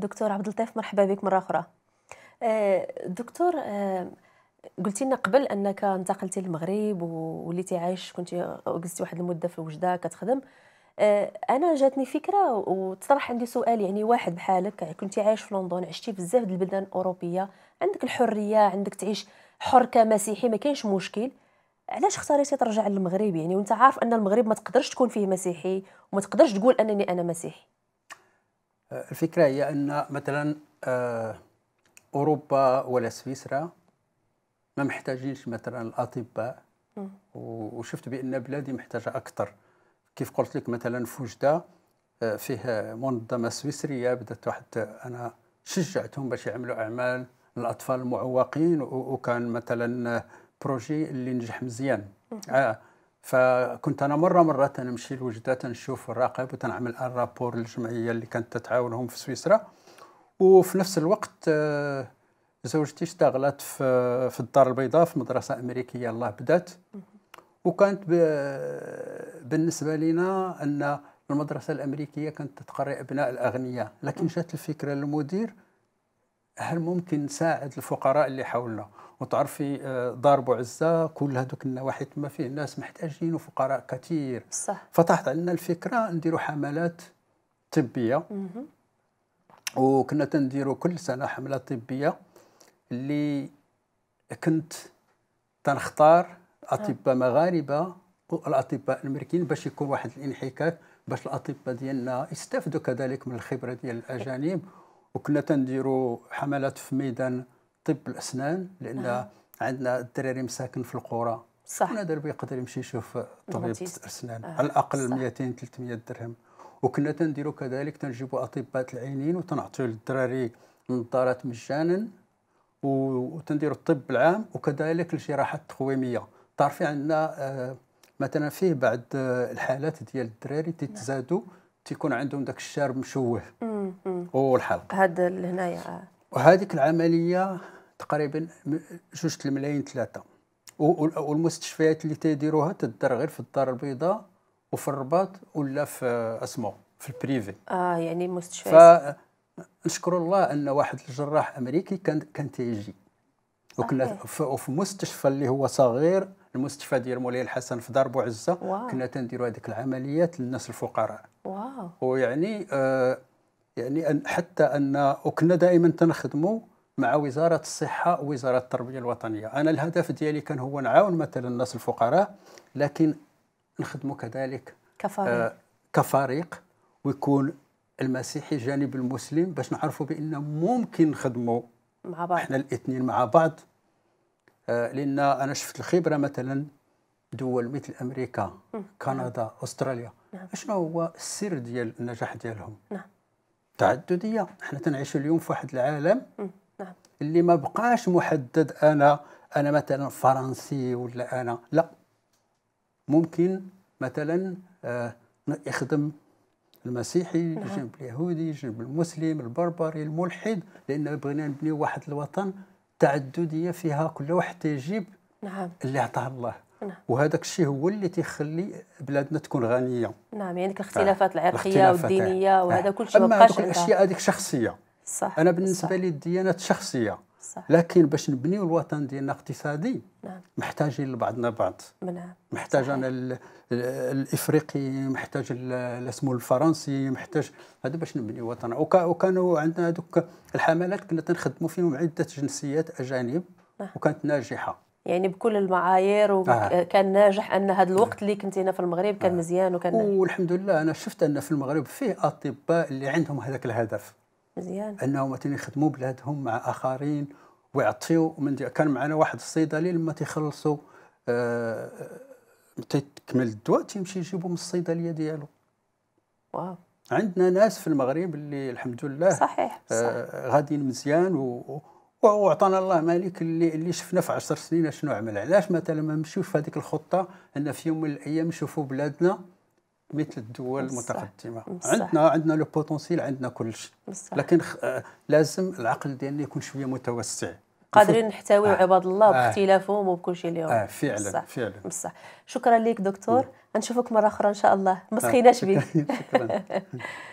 دكتور عبد اللطيف مرحبا بك مره اخرى آه، دكتور آه، قلتي لنا قبل انك انتقلتي للمغرب ووليتي عايش كنتي جلستي واحد المده في وجده كتخدم آه، انا جاتني فكره وتطرح عندي سؤال يعني واحد بحالك يعني كنتي عايش في لندن عشتي بزاف د البلدان الاوروبيه عندك الحريه عندك تعيش حر كمسيحي ما كاينش مشكل علاش اختاريتي ترجع للمغرب يعني وانت عارف ان المغرب ما تقدرش تكون فيه مسيحي وما تقدرش تقول انني انا مسيحي الفكره هي ان مثلا آه، اوروبا ولا سويسرا ما محتاجينش مثلا الاطباء وشفت بان بلادي محتاجه اكثر كيف قلت لك مثلا في وجده آه، فيه منظمه سويسريه بدات واحد انا شجعتهم باش يعملوا اعمال للاطفال المعوقين وكان مثلا آه، بروجي اللي نجح مزيان آه فكنت انا مره مره نمشي لوجده نشوف الراقب وتنعمل الرابور للجمعيه اللي كانت تتعاونهم في سويسرا وفي نفس الوقت آه، زوجتي اشتغلت في في الدار البيضاء في مدرسه امريكيه الله بدات وكانت بالنسبه لنا ان المدرسه الامريكيه كانت تقري ابناء الاغنياء لكن جات الفكره للمدير هل ممكن نساعد الفقراء اللي حولنا وتعرفي دار آه، بوعزه كل هذوك النواحي تما فيه ناس محتاجين وفقراء كثير صح فطاحت علينا الفكره نديروا حملات طبيه وكنا تنديروا كل سنه حمله طبيه اللي كنت تنختار اطباء مغاربه والاطباء الامريكيين باش يكون واحد الانحكاك باش الاطباء ديالنا يستافدوا كذلك من الخبره ديال الاجانب وكنا تنديروا حملات في ميدان طب الاسنان لان آه. عندنا الدراري مساكن في القرى صح كنا بيقدر يقدر يمشي يشوف طبيب الاسنان آه. على الاقل 200 300 درهم وكنا تنديروا كذلك تنجيبوا اطباء العينين وتنعطيو للدراري نظارات مجانا وتنديروا الطب العام وكذلك الجراحه التقويميه تعرفي عندنا آه، مثلا فيه بعض آه، الحالات ديال الدراري تتزادوا نعم. تيكون عندهم داك الشارب مشوه والحلق هذا هنايا آه. وهذيك العمليه تقريبا جوج الملايين ثلاثه والمستشفيات اللي تيديروها تدار غير في الدار البيضاء وفي الرباط ولا في اسمو في البريفي اه يعني مستشفيات نشكر الله ان واحد الجراح امريكي كان كان تيجي وكنا وفي مستشفى اللي هو صغير المستشفى ديال مولاي الحسن في دار بوعزه كنا تنديروا هذيك العمليات للناس الفقراء واو ويعني آه يعني أن حتى أن وكنا دائما تنخدموا مع وزارة الصحة ووزارة التربية الوطنية أنا الهدف ديالي كان هو نعاون مثلا الناس الفقراء لكن نخدموا كذلك كفريق آه كفريق ويكون المسيحي جانب المسلم باش نعرفوا بأن ممكن نخدموا مع بعض احنا الاثنين مع بعض آه لأن أنا شفت الخبرة مثلا دول مثل أمريكا كندا نعم. أستراليا م. نعم. شنو هو السر ديال النجاح ديالهم نعم تعدديه احنا تنعيش اليوم في واحد العالم نعم. اللي ما بقاش محدد انا انا مثلا فرنسي ولا انا لا ممكن مثلا آه، يخدم المسيحي نعم. جنب اليهودي جنب المسلم البربري الملحد لان بغينا نبني واحد الوطن تعدديه فيها كل واحد تجيب نعم. اللي عطاه الله نعم. وهذاك الشيء هو اللي تيخلي بلادنا تكون غنيه نعم يعني ديك آه. الاختلافات العرقيه آه. والدينيه وهذا كل شيء ما بقاش الاشياء هذيك شخصيه صح انا بالنسبه لي الديانات شخصيه صح. لكن باش نبنيو الوطن ديالنا اقتصادي نعم. محتاجين لبعضنا بعض نعم. محتاج انا الافريقي محتاج اسمه الفرنسي محتاج هذا باش نبنيو وطن وكانوا عندنا هذوك الحملات كنا تنخدموا فيهم عده جنسيات اجانب نعم. وكانت ناجحه يعني بكل المعايير وكان آه. ناجح ان هذا الوقت اللي كنت هنا في المغرب كان آه. مزيان وكان والحمد لله انا شفت ان في المغرب فيه اطباء اللي عندهم هذاك الهدف مزيان انهم مثلا يخدموا بلادهم مع اخرين ويعطيو من كان معنا واحد الصيدلي لما تيخلصوا آه تكمل الدواء تيمشي يجيبو من الصيدليه ديالو واو عندنا ناس في المغرب اللي الحمد لله صحيح, صحيح. آه غاديين مزيان و وعطانا الله مالك اللي اللي شفنا في 10 سنين شنو عمل علاش مثلا ما نمشيوش في هذيك الخطه ان في يوم من الايام نشوفوا بلادنا مثل الدول المتقدمه عندنا عندنا لو بوتونسيال عندنا كل شيء لكن آه، لازم العقل ديالنا يكون شويه متوسع قادرين نحتويو آه. عباد الله آه. باختلافهم وبكل شيء اليوم اه فعلا بصح. فعلا بصح شكرا لك دكتور نعم. نشوفك مره اخرى ان شاء الله آه، ما سخيناش بك شكرا